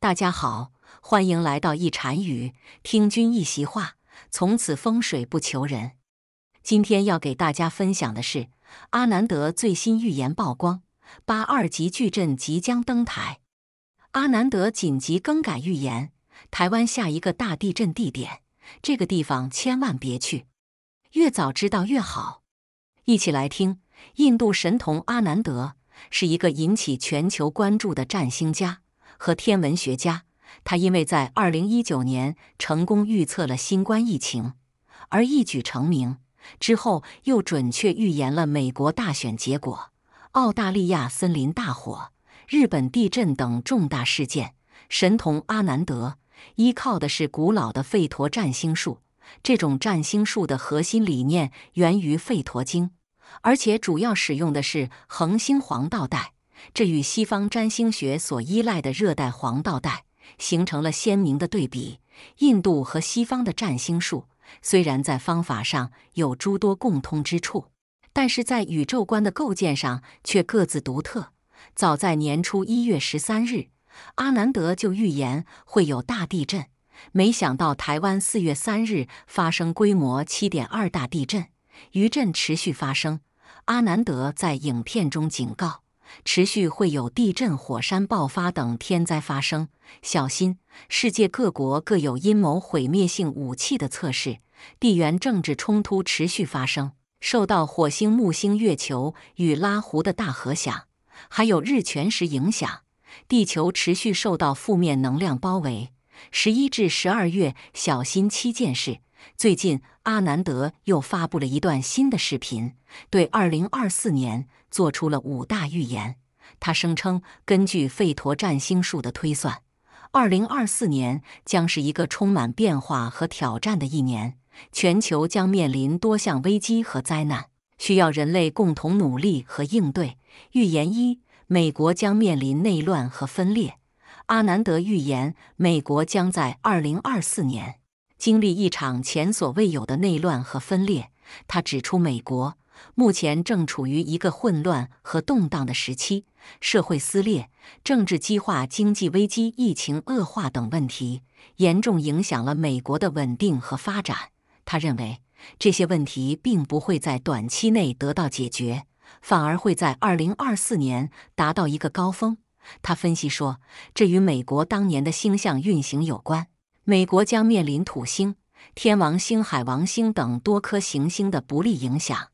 大家好，欢迎来到一禅语，听君一席话，从此风水不求人。今天要给大家分享的是阿南德最新预言曝光，八二级巨震即将登台，阿南德紧急更改预言，台湾下一个大地震地点，这个地方千万别去，越早知道越好。一起来听，印度神童阿南德是一个引起全球关注的占星家。和天文学家，他因为在二零一九年成功预测了新冠疫情，而一举成名。之后又准确预言了美国大选结果、澳大利亚森林大火、日本地震等重大事件。神童阿南德依靠的是古老的吠陀占星术，这种占星术的核心理念源于吠陀经，而且主要使用的是恒星黄道带。这与西方占星学所依赖的热带黄道带形成了鲜明的对比。印度和西方的占星术虽然在方法上有诸多共通之处，但是在宇宙观的构建上却各自独特。早在年初一月十三日，阿南德就预言会有大地震，没想到台湾四月三日发生规模七点二大地震，余震持续发生。阿南德在影片中警告。持续会有地震、火山爆发等天灾发生，小心世界各国各有阴谋毁灭性武器的测试，地缘政治冲突持续发生，受到火星、木星、月球与拉胡的大合响，还有日全食影响，地球持续受到负面能量包围。十一至十二月，小心七件事。最近，阿南德又发布了一段新的视频，对二零二四年。做出了五大预言。他声称，根据费陀占星术的推算，二零二四年将是一个充满变化和挑战的一年，全球将面临多项危机和灾难，需要人类共同努力和应对。预言一：美国将面临内乱和分裂。阿南德预言，美国将在二零二四年经历一场前所未有的内乱和分裂。他指出，美国。目前正处于一个混乱和动荡的时期，社会撕裂、政治激化、经济危机、疫情恶化等问题严重影响了美国的稳定和发展。他认为这些问题并不会在短期内得到解决，反而会在2024年达到一个高峰。他分析说，这与美国当年的星象运行有关，美国将面临土星、天王星、海王星等多颗行星的不利影响。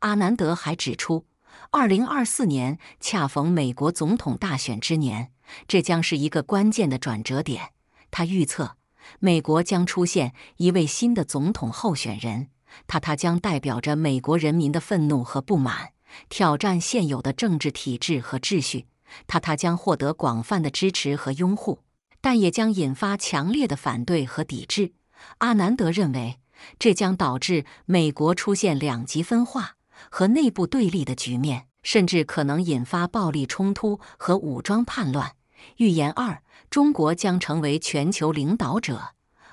阿南德还指出，二零二四年恰逢美国总统大选之年，这将是一个关键的转折点。他预测，美国将出现一位新的总统候选人，他他将代表着美国人民的愤怒和不满，挑战现有的政治体制和秩序。他他将获得广泛的支持和拥护，但也将引发强烈的反对和抵制。阿南德认为。这将导致美国出现两极分化和内部对立的局面，甚至可能引发暴力冲突和武装叛乱。预言二：中国将成为全球领导者。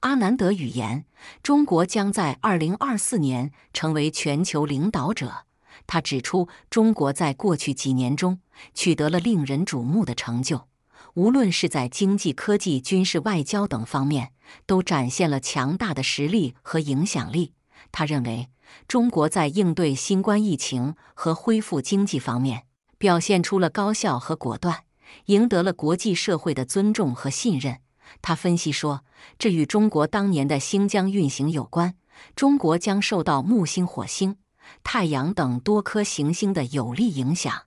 阿南德语言，中国将在2024年成为全球领导者。他指出，中国在过去几年中取得了令人瞩目的成就。无论是在经济、科技、军事、外交等方面，都展现了强大的实力和影响力。他认为，中国在应对新冠疫情和恢复经济方面表现出了高效和果断，赢得了国际社会的尊重和信任。他分析说，这与中国当年的新疆运行有关。中国将受到木星、火星、太阳等多颗行星的有利影响。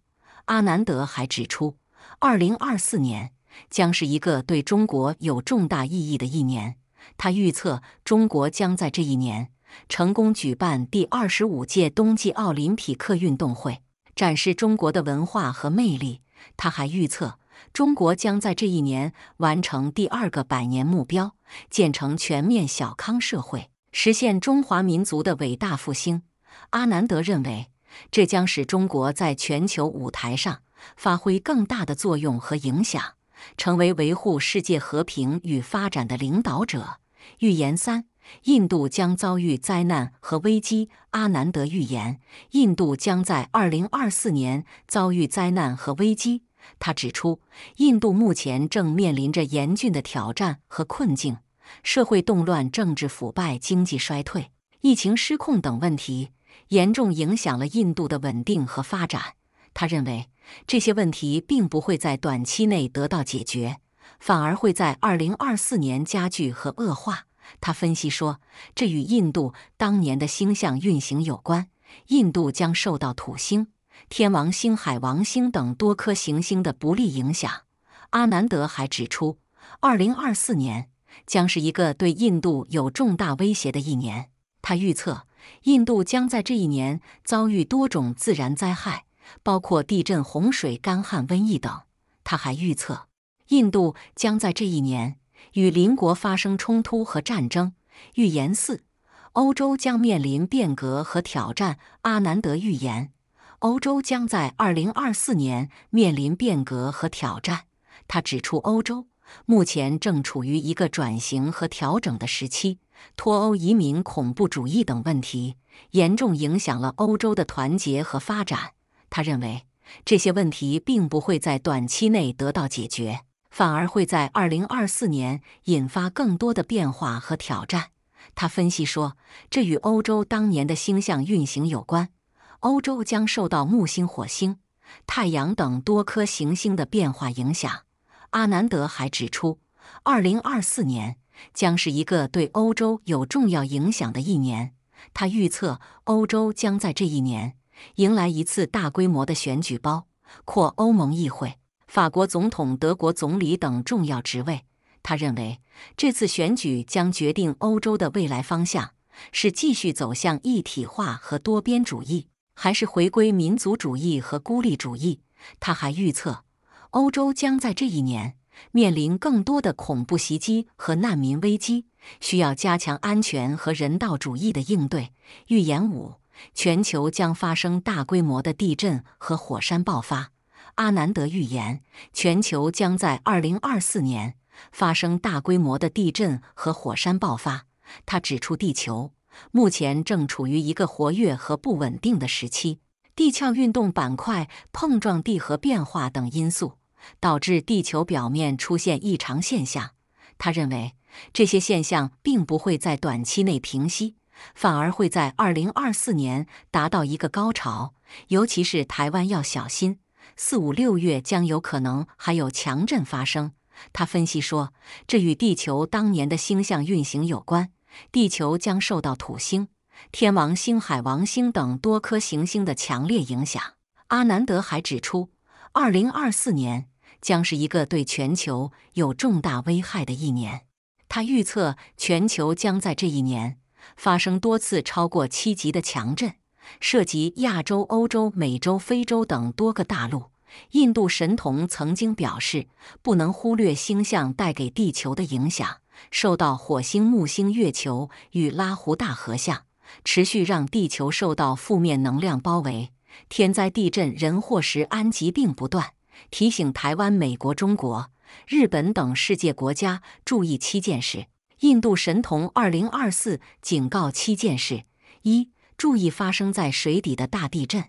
阿南德还指出。二零二四年将是一个对中国有重大意义的一年。他预测中国将在这一年成功举办第二十五届冬季奥林匹克运动会，展示中国的文化和魅力。他还预测中国将在这一年完成第二个百年目标，建成全面小康社会，实现中华民族的伟大复兴。阿南德认为，这将使中国在全球舞台上。发挥更大的作用和影响，成为维护世界和平与发展的领导者。预言三：印度将遭遇灾难和危机。阿南德预言，印度将在2024年遭遇灾难和危机。他指出，印度目前正面临着严峻的挑战和困境，社会动乱、政治腐败、经济衰退、疫情失控等问题，严重影响了印度的稳定和发展。他认为。这些问题并不会在短期内得到解决，反而会在二零二四年加剧和恶化。他分析说，这与印度当年的星象运行有关。印度将受到土星、天王星、海王星等多颗行星的不利影响。阿南德还指出，二零二四年将是一个对印度有重大威胁的一年。他预测，印度将在这一年遭遇多种自然灾害。包括地震、洪水、干旱、瘟疫等。他还预测，印度将在这一年与邻国发生冲突和战争。预言四：欧洲将面临变革和挑战。阿南德预言，欧洲将在2024年面临变革和挑战。他指出，欧洲目前正处于一个转型和调整的时期，脱欧、移民、恐怖主义等问题严重影响了欧洲的团结和发展。他认为这些问题并不会在短期内得到解决，反而会在二零二四年引发更多的变化和挑战。他分析说，这与欧洲当年的星象运行有关。欧洲将受到木星、火星、太阳等多颗行星的变化影响。阿南德还指出，二零二四年将是一个对欧洲有重要影响的一年。他预测，欧洲将在这一年。迎来一次大规模的选举，包括欧盟议会、法国总统、德国总理等重要职位。他认为，这次选举将决定欧洲的未来方向：是继续走向一体化和多边主义，还是回归民族主义和孤立主义？他还预测，欧洲将在这一年面临更多的恐怖袭击和难民危机，需要加强安全和人道主义的应对。预言五。全球将发生大规模的地震和火山爆发，阿南德预言，全球将在2024年发生大规模的地震和火山爆发。他指出，地球目前正处于一个活跃和不稳定的时期，地壳运动、板块碰撞、地核变化等因素导致地球表面出现异常现象。他认为，这些现象并不会在短期内平息。反而会在二零二四年达到一个高潮，尤其是台湾要小心，四五六月将有可能还有强震发生。他分析说，这与地球当年的星象运行有关，地球将受到土星、天王星、海王星等多颗行星的强烈影响。阿南德还指出，二零二四年将是一个对全球有重大危害的一年。他预测，全球将在这一年。发生多次超过七级的强震，涉及亚洲、欧洲、美洲、非洲等多个大陆。印度神童曾经表示，不能忽略星象带给地球的影响，受到火星、木星、月球与拉胡大合相，持续让地球受到负面能量包围，天灾地震、人祸时安疾病不断，提醒台湾、美国、中国、日本等世界国家注意七件事。印度神童2024警告七件事：一、注意发生在水底的大地震；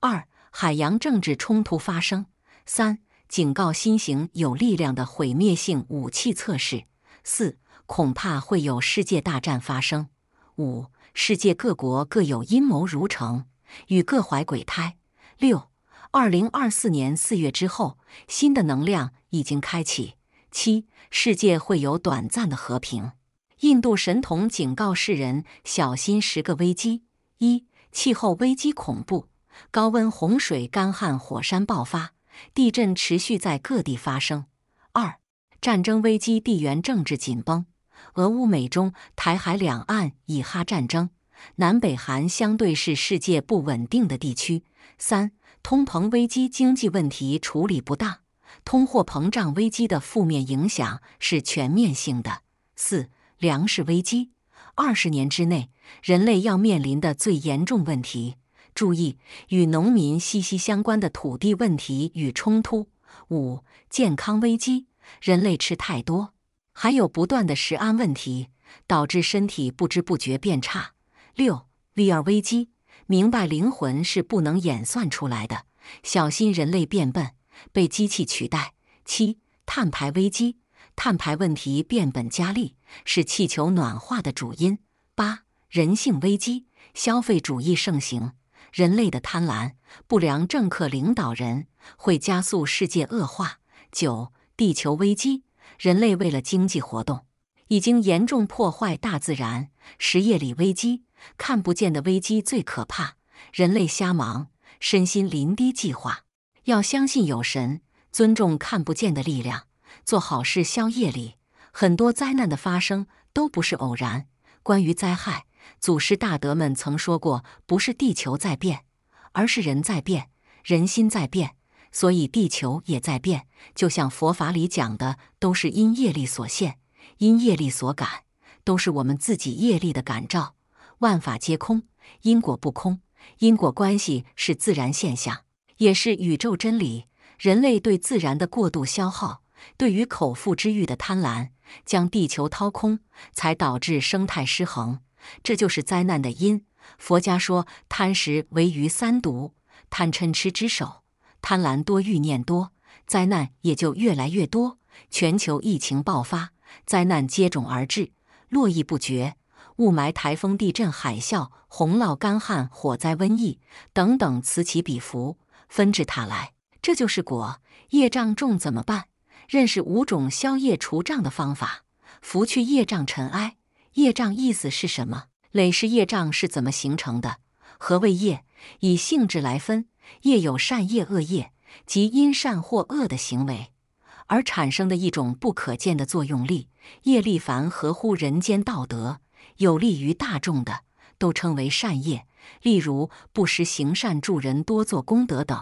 二、海洋政治冲突发生；三、警告新型有力量的毁灭性武器测试；四、恐怕会有世界大战发生；五、世界各国各有阴谋如城与各怀鬼胎；六、2024年四月之后，新的能量已经开启。七世界会有短暂的和平。印度神童警告世人小心十个危机：一、气候危机，恐怖高温、洪水、干旱、火山爆发、地震持续在各地发生；二、战争危机，地缘政治紧绷，俄乌、美中、台海两岸、以哈战争，南北韩相对是世界不稳定的地区；三、通膨危机，经济问题处理不当。通货膨胀危机的负面影响是全面性的。四、粮食危机，二十年之内，人类要面临的最严重问题。注意与农民息息相关的土地问题与冲突。五、健康危机，人类吃太多，还有不断的食安问题，导致身体不知不觉变差。六、利尔危机，明白灵魂是不能演算出来的，小心人类变笨。被机器取代。七、碳排危机，碳排问题变本加厉，是气球暖化的主因。八、人性危机，消费主义盛行，人类的贪婪，不良政客领导人会加速世界恶化。九、地球危机，人类为了经济活动已经严重破坏大自然。十、夜里危机，看不见的危机最可怕，人类瞎忙，身心临低计划。要相信有神，尊重看不见的力量，做好事。消业里很多灾难的发生都不是偶然。关于灾害，祖师大德们曾说过：不是地球在变，而是人在变，人心在变，所以地球也在变。就像佛法里讲的，都是因业力所现，因业力所感，都是我们自己业力的感召。万法皆空，因果不空，因果关系是自然现象。也是宇宙真理。人类对自然的过度消耗，对于口腹之欲的贪婪，将地球掏空，才导致生态失衡。这就是灾难的因。佛家说，贪食为余三毒，贪嗔痴之首。贪婪多，欲念多，灾难也就越来越多。全球疫情爆发，灾难接踵而至，络绎不绝。雾霾、台风、地震、海啸、洪涝、干旱、火灾、瘟疫，等等，此起彼伏。纷至沓来，这就是果。业障重怎么办？认识五种消业除障的方法，拂去业障尘埃。业障意思是什么？累世业障是怎么形成的？何谓业？以性质来分，业有善业、恶业，即因善或恶的行为而产生的一种不可见的作用力。业力凡合乎人间道德、有利于大众的，都称为善业。例如，不时行善助人，多做功德等；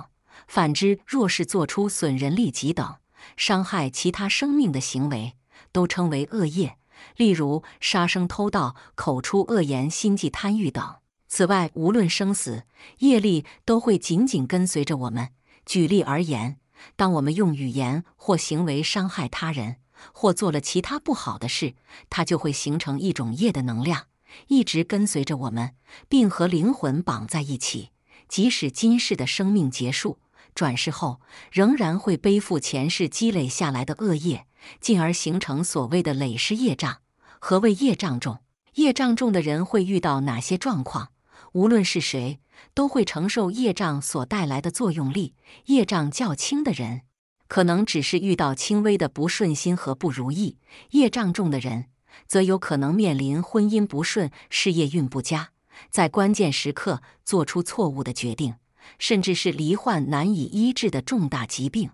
反之，若是做出损人利己等伤害其他生命的行为，都称为恶业。例如杀生、偷盗、口出恶言、心计贪欲等。此外，无论生死，业力都会紧紧跟随着我们。举例而言，当我们用语言或行为伤害他人，或做了其他不好的事，它就会形成一种业的能量。一直跟随着我们，并和灵魂绑在一起。即使今世的生命结束，转世后仍然会背负前世积累下来的恶业，进而形成所谓的累世业障。何谓业障重？业障重的人会遇到哪些状况？无论是谁，都会承受业障所带来的作用力。业障较轻的人，可能只是遇到轻微的不顺心和不如意；业障重的人。则有可能面临婚姻不顺、事业运不佳，在关键时刻做出错误的决定，甚至是罹患难以医治的重大疾病。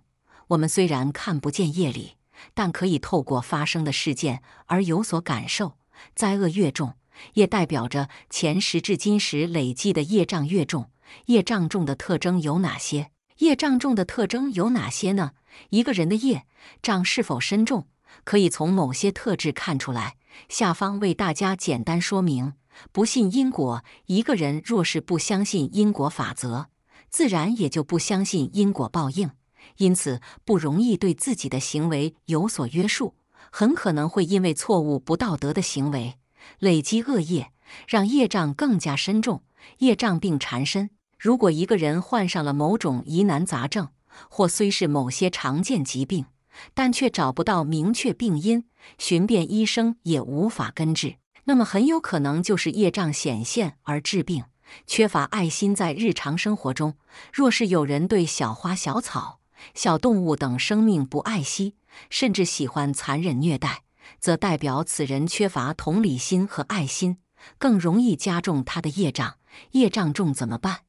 我们虽然看不见夜里，但可以透过发生的事件而有所感受。灾厄越重，也代表着前时至今时累积的业障越重。业障重的特征有哪些？业障重的特征有哪些呢？一个人的业障是否深重？可以从某些特质看出来。下方为大家简单说明。不信因果，一个人若是不相信因果法则，自然也就不相信因果报应，因此不容易对自己的行为有所约束，很可能会因为错误不道德的行为累积恶业，让业障更加深重，业障病缠身。如果一个人患上了某种疑难杂症，或虽是某些常见疾病。但却找不到明确病因，寻遍医生也无法根治，那么很有可能就是业障显现而治病，缺乏爱心。在日常生活中，若是有人对小花、小草、小动物等生命不爱惜，甚至喜欢残忍虐待，则代表此人缺乏同理心和爱心，更容易加重他的业障。业障重怎么办？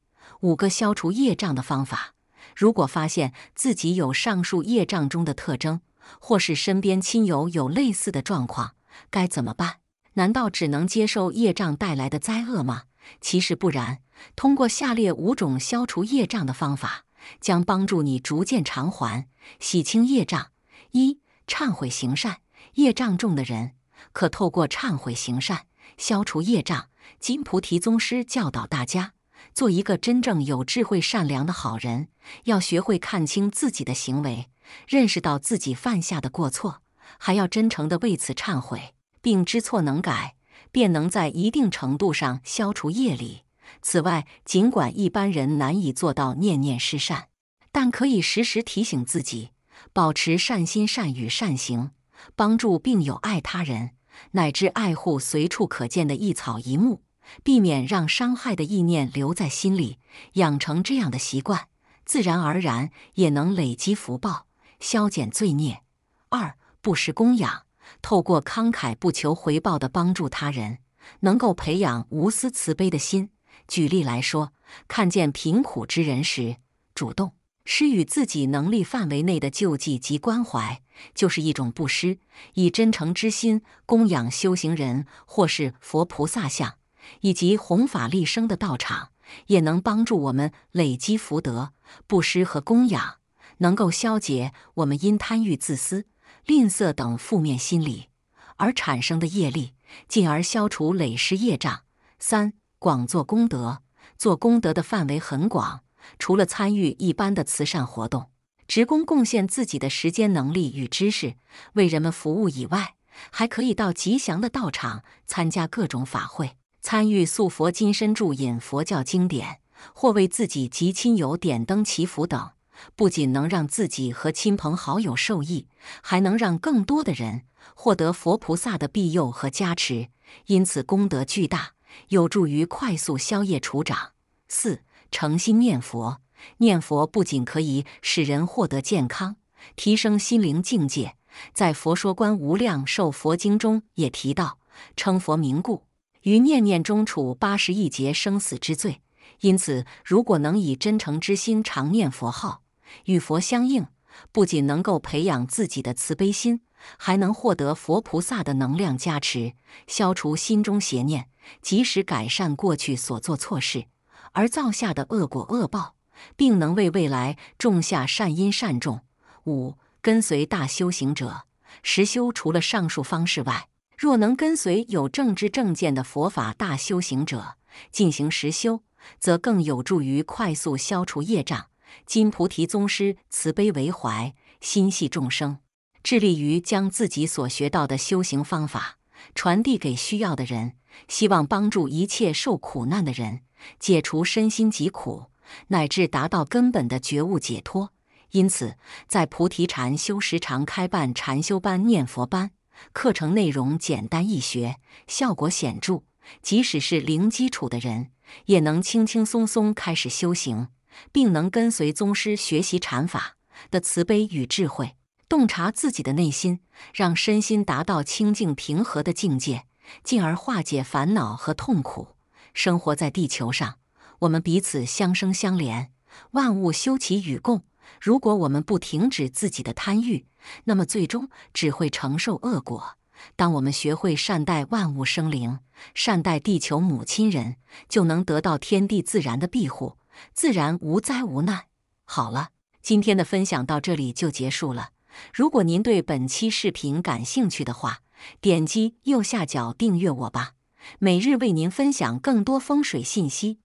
五个消除业障的方法。如果发现自己有上述业障中的特征，或是身边亲友有类似的状况，该怎么办？难道只能接受业障带来的灾厄吗？其实不然，通过下列五种消除业障的方法，将帮助你逐渐偿还、洗清业障。一、忏悔行善。业障重的人可透过忏悔行善消除业障。金菩提宗师教导大家。做一个真正有智慧、善良的好人，要学会看清自己的行为，认识到自己犯下的过错，还要真诚地为此忏悔，并知错能改，便能在一定程度上消除业力。此外，尽管一般人难以做到念念是善，但可以时时提醒自己，保持善心、善语、善行，帮助病友爱他人，乃至爱护随处可见的一草一木。避免让伤害的意念留在心里，养成这样的习惯，自然而然也能累积福报，消减罪孽。二、布施供养，透过慷慨不求回报的帮助他人，能够培养无私慈悲的心。举例来说，看见贫苦之人时，主动施予自己能力范围内的救济及关怀，就是一种布施；以真诚之心供养修行人或是佛菩萨像。以及弘法利生的道场，也能帮助我们累积福德、布施和供养，能够消解我们因贪欲、自私、吝啬等负面心理而产生的业力，进而消除累世业障。三、广做功德，做功德的范围很广，除了参与一般的慈善活动，职工贡献自己的时间、能力与知识为人们服务以外，还可以到吉祥的道场参加各种法会。参与塑佛金身、注引佛教经典，或为自己及亲友点灯祈福等，不仅能让自己和亲朋好友受益，还能让更多的人获得佛菩萨的庇佑和加持，因此功德巨大，有助于快速消业除障。四诚心念佛，念佛不仅可以使人获得健康，提升心灵境界，在《佛说观无量寿佛经》中也提到，称佛名故。于念念中处八十一劫生死之罪，因此，如果能以真诚之心常念佛号，与佛相应，不仅能够培养自己的慈悲心，还能获得佛菩萨的能量加持，消除心中邪念，及时改善过去所做错事而造下的恶果恶报，并能为未来种下善因善种。五、跟随大修行者实修，除了上述方式外。若能跟随有正知正见的佛法大修行者进行实修，则更有助于快速消除业障。金菩提宗师慈悲为怀，心系众生，致力于将自己所学到的修行方法传递给需要的人，希望帮助一切受苦难的人解除身心疾苦，乃至达到根本的觉悟解脱。因此，在菩提禅修时常开办禅修班、念佛班。课程内容简单易学，效果显著。即使是零基础的人，也能轻轻松松开始修行，并能跟随宗师学习禅法的慈悲与智慧，洞察自己的内心，让身心达到清净平和的境界，进而化解烦恼和痛苦。生活在地球上，我们彼此相生相连，万物休戚与共。如果我们不停止自己的贪欲，那么最终只会承受恶果。当我们学会善待万物生灵，善待地球母亲人，就能得到天地自然的庇护，自然无灾无难。好了，今天的分享到这里就结束了。如果您对本期视频感兴趣的话，点击右下角订阅我吧，每日为您分享更多风水信息。